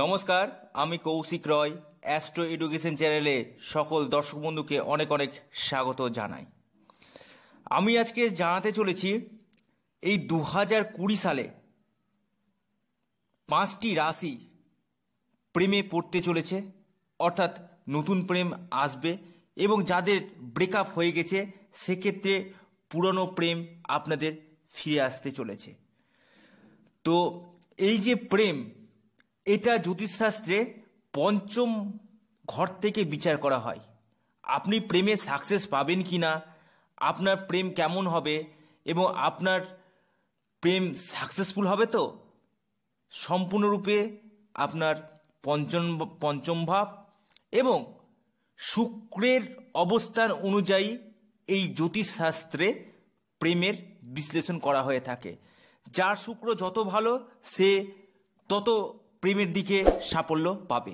নমস্কার আমি কৌশিক রয় astro education চ্যানেলে সকল দর্শক বন্ধুকে অনেক অনেক স্বাগত জানাই আমি আজকে জানাতে চলেছি এই দু হাজার কুড়ি সালে পাঁচটি রাশি প্রেমে পড়তে চলেছে অর্থাৎ নতুন প্রেম আসবে এবং যাদের ব্রেকআপ হয়ে গেছে সেক্ষেত্রে পুরনো প্রেম আপনাদের ফিরে আসতে চলেছে তো এই যে প্রেম এটা জ্যোতিষশাস্ত্রে পঞ্চম ঘর থেকে বিচার করা হয় আপনি প্রেমে সাকসেস পাবেন কি না আপনার প্রেম কেমন হবে এবং আপনার প্রেম সাকসেসফুল হবে তো সম্পূর্ণরূপে আপনার পঞ্চম পঞ্চম ভাব এবং শুক্রের অবস্থান অনুযায়ী এই জ্যোতিষশাস্ত্রে প্রেমের বিশ্লেষণ করা হয়ে থাকে যার শুক্র যত ভালো সে তত প্রেমের দিকে সাফল্য পাবে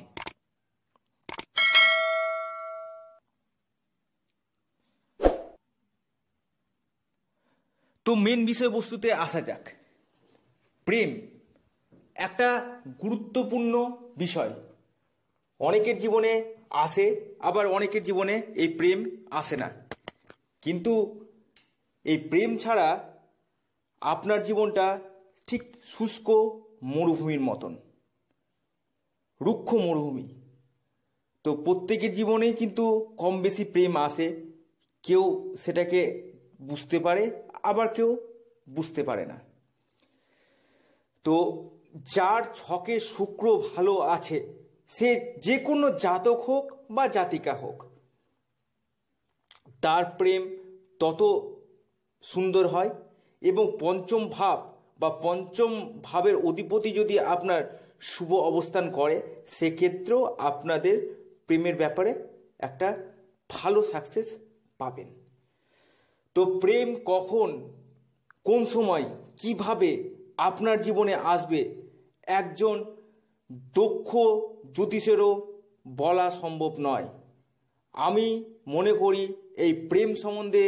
তো মেন বিষয়বস্তুতে আসা যাক প্রেম একটা গুরুত্বপূর্ণ বিষয় অনেকের জীবনে আসে আবার অনেকের জীবনে এই প্রেম আসে না কিন্তু এই প্রেম ছাড়া আপনার জীবনটা ঠিক শুষ্ক মরুভূমির মতন রুক্ষ মরুভূমি তো প্রত্যেকের জীবনেই কিন্তু কম বেশি প্রেম আসে কেউ সেটাকে বুঝতে পারে আবার কেউ বুঝতে পারে না তো যার ছকে শুক্র ভালো আছে সে যে কোনো জাতক হোক বা জাতিকা হোক তার প্রেম তত সুন্দর হয় এবং পঞ্চম ভাব বা পঞ্চম ভাবের অধিপতি যদি আপনার শুভ অবস্থান করে সেক্ষেত্রেও আপনাদের প্রেমের ব্যাপারে একটা ভালো সাকসেস পাবেন তো প্রেম কখন কোন সময় কিভাবে আপনার জীবনে আসবে একজন দক্ষ জ্যোতিষেরও বলা সম্ভব নয় আমি মনে করি এই প্রেম সম্বন্ধে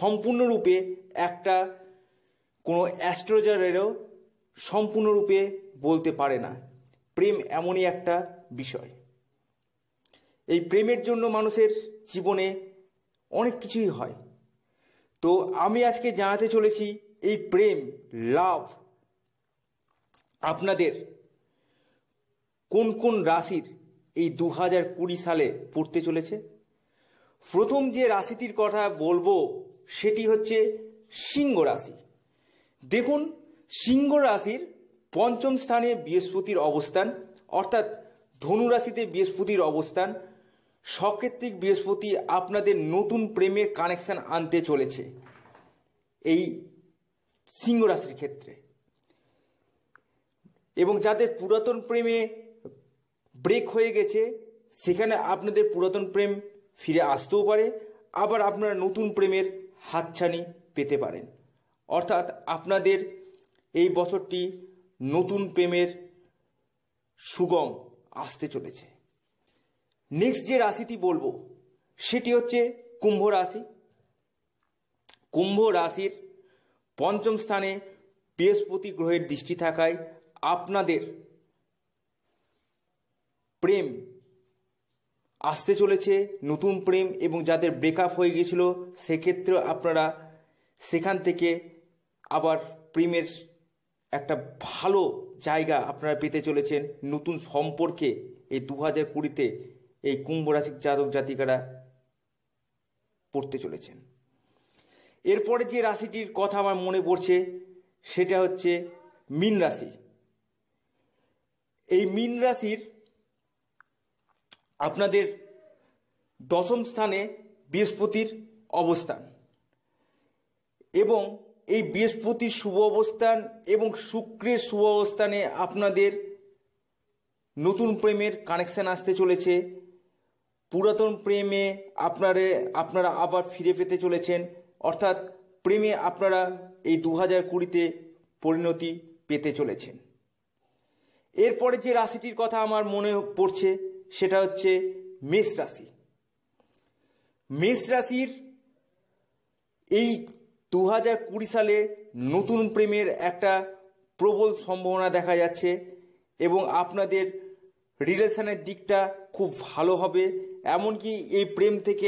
সম্পূর্ণরূপে একটা কোনো অ্যাস্ট্রোজারেরও সম্পূর্ণরূপে বলতে পারে না প্রেম এমনই একটা বিষয় এই প্রেমের জন্য মানুষের জীবনে অনেক কিছুই হয় তো আমি আজকে জানাতে চলেছি এই প্রেম লাভ আপনাদের কোন কোন রাশির এই দু হাজার কুড়ি সালে পড়তে চলেছে প্রথম যে রাশিটির কথা বলবো সেটি হচ্ছে সিংহ রাশি দেখুন সিংহ রাশির পঞ্চম স্থানে বৃহস্পতির অবস্থান অর্থাৎ ধনুরাশিতে বৃহস্পতির অবস্থান সকেত্রিক বৃহস্পতি আপনাদের নতুন প্রেমের কানেকশান আনতে চলেছে এই সিংহ রাশির ক্ষেত্রে এবং যাদের পুরাতন প্রেমে ব্রেক হয়ে গেছে সেখানে আপনাদের পুরাতন প্রেম ফিরে আসতেও পারে আবার আপনারা নতুন প্রেমের হাতছানি পেতে পারেন অর্থাৎ আপনাদের এই বছরটি নতুন প্রেমের সুগম আসতে চলেছে নেক্সট যে রাশিটি বলবো সেটি হচ্ছে কুম্ভ রাশি কুম্ভ রাশির পঞ্চম স্থানে বৃহস্পতি গ্রহের দৃষ্টি থাকায় আপনাদের প্রেম আসতে চলেছে নতুন প্রেম এবং যাদের ব্রেকআপ হয়ে গিয়েছিল সেক্ষেত্রে আপনারা সেখান থেকে আবার প্রেমের একটা ভালো জায়গা আপনারা পেতে চলেছেন নতুন সম্পর্কে এই দু হাজার কুড়িতে এই কুম্ভ রাশির জাতক জাতিকারা পড়তে চলেছেন এরপরে যে রাশিটির কথা আমার মনে পড়ছে সেটা হচ্ছে মিন রাশি এই মিন রাশির আপনাদের দশম স্থানে বৃহস্পতির অবস্থান এবং এই বৃহস্পতির শুভ অবস্থান এবং শুক্রের শুভ অবস্থানে আপনাদের নতুন প্রেমের কানেকশান আসতে চলেছে পুরাতন প্রেমে আপনারে আপনারা আবার ফিরে পেতে চলেছেন অর্থাৎ প্রেমে আপনারা এই দু হাজার কুড়িতে পরিণতি পেতে চলেছেন এরপরে যে রাশিটির কথা আমার মনে পড়ছে সেটা হচ্ছে মেষ রাশি মেষ রাশির এই দু হাজার কুড়ি সালে নতুন প্রেমের একটা প্রবল সম্ভাবনা দেখা যাচ্ছে এবং আপনাদের রিলেশনের দিকটা খুব ভালো হবে এমনকি এই প্রেম থেকে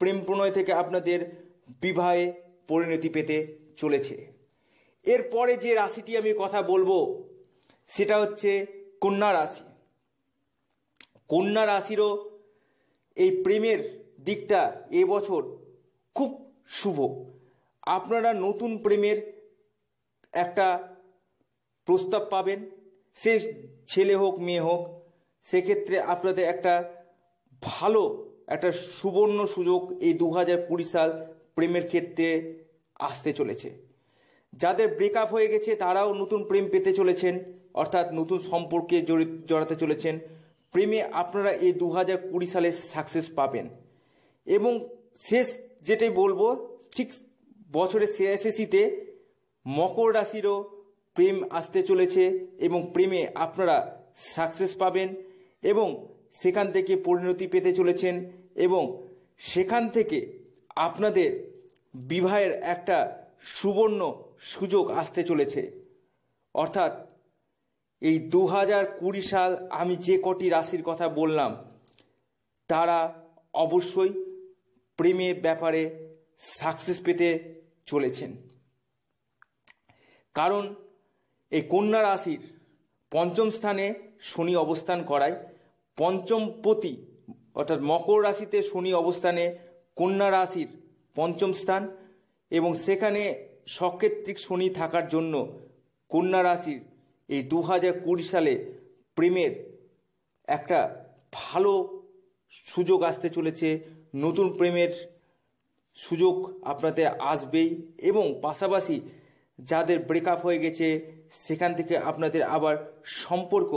প্রেম প্রণয় থেকে আপনাদের বিবাহে পরিণতি পেতে চলেছে এরপরে যে রাশিটি আমি কথা বলবো সেটা হচ্ছে কন্যা রাশি কন্যা রাশিরও এই প্রেমের দিকটা এবছর খুব শুভ আপনারা নতুন প্রেমের একটা প্রস্তাব পাবেন সে ছেলে হোক মেয়ে হোক সেক্ষেত্রে আপনাদের একটা ভালো একটা সুবর্ণ সুযোগ এই দু হাজার কুড়ি সাল প্রেমের ক্ষেত্রে আসতে চলেছে যাদের ব্রেকআপ হয়ে গেছে তারাও নতুন প্রেম পেতে চলেছেন অর্থাৎ নতুন সম্পর্কে জড়াতে চলেছেন প্রেমে আপনারা এই দু হাজার কুড়ি সালে সাকসেস পাবেন এবং শেষ যেটাই বলবো ঠিক বছরের শেষেসিতে মকর রাশিরও প্রেম আসতে চলেছে এবং প্রেমে আপনারা সাকসেস পাবেন এবং সেখান থেকে পরিণতি পেতে চলেছেন এবং সেখান থেকে আপনাদের বিবাহের একটা সুবর্ণ সুযোগ আসতে চলেছে অর্থাৎ এই দু হাজার কুড়ি সাল আমি যে কটি রাশির কথা বললাম তারা অবশ্যই প্রেমের ব্যাপারে সাকসেস পেতে চলেছেন কারণ এই কন্যা রাশির পঞ্চম স্থানে শনি অবস্থান করায় পঞ্চমপতি অর্থাৎ মকর রাশিতে শনি অবস্থানে কন্যা রাশির পঞ্চম স্থান এবং সেখানে সকেত্রিক শনি থাকার জন্য কন্যা রাশির এই দু হাজার কুড়ি সালে প্রেমের একটা ভালো সুযোগ আসতে চলেছে নতুন প্রেমের সুযোগ আপনাদের আসবেই এবং পাশাপাশি যাদের ব্রেকআপ হয়ে গেছে সেখান থেকে আপনাদের আবার সম্পর্ক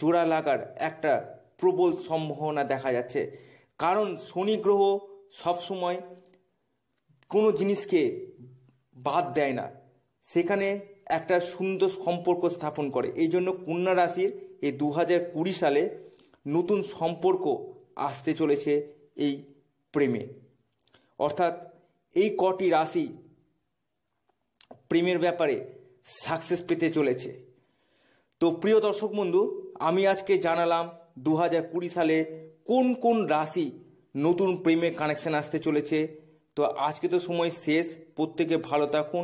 জোড়া লাগার একটা প্রবল সম্ভাবনা দেখা যাচ্ছে কারণ শনি গ্রহ সবসময় কোনো জিনিসকে বাদ দেয় না সেখানে একটা সুন্দর সম্পর্ক স্থাপন করে এই জন্য কন্যা রাশির এই দু কুড়ি সালে নতুন সম্পর্ক আসতে চলেছে এই প্রেমে অর্থাৎ এই কটি রাশি প্রেমের ব্যাপারে সাকসেস পেতে চলেছে তো প্রিয় দর্শক বন্ধু আমি আজকে জানালাম দু হাজার কুড়ি সালে কোন কোন রাশি নতুন প্রেমে কানেকশন আসতে চলেছে তো আজকে তো সময় শেষ প্রত্যেকে ভালো থাকুন